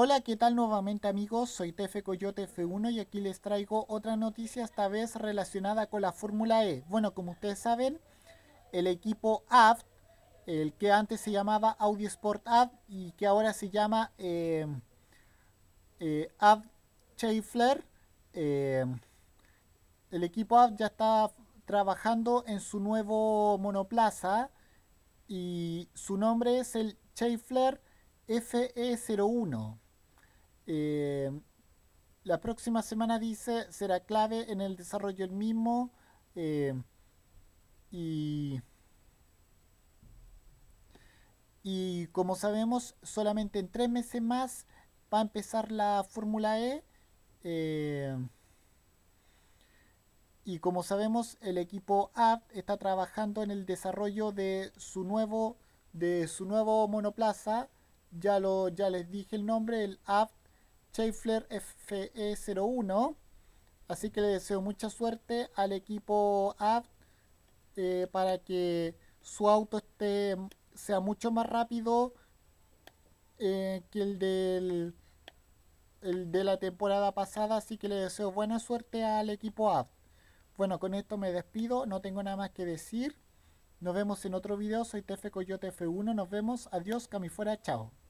Hola, ¿qué tal nuevamente amigos? Soy TF Coyote F1 y aquí les traigo otra noticia, esta vez relacionada con la Fórmula E. Bueno, como ustedes saben, el equipo AFT, el que antes se llamaba Audi Sport AFT y que ahora se llama eh, eh, AFT Schaeffler, eh, el equipo AFT ya está trabajando en su nuevo monoplaza y su nombre es el Schaeffler FE01. Eh, la próxima semana dice será clave en el desarrollo del mismo eh, y, como sabemos solamente en tres meses más va a empezar la Fórmula E eh, y como sabemos el equipo ABT está trabajando en el desarrollo de su nuevo de su nuevo monoplaza ya lo ya les dije el nombre el app Schaeffler FE01. Así que le deseo mucha suerte al equipo AFT eh, para que su auto esté, sea mucho más rápido eh, que el, del, de la temporada pasada. Así que le deseo buena suerte al equipo AFT. Bueno, con esto me despido, no tengo nada más que decir. Nos vemos en otro video, soy TF Coyote F1, nos vemos, adiós, fuera. chao.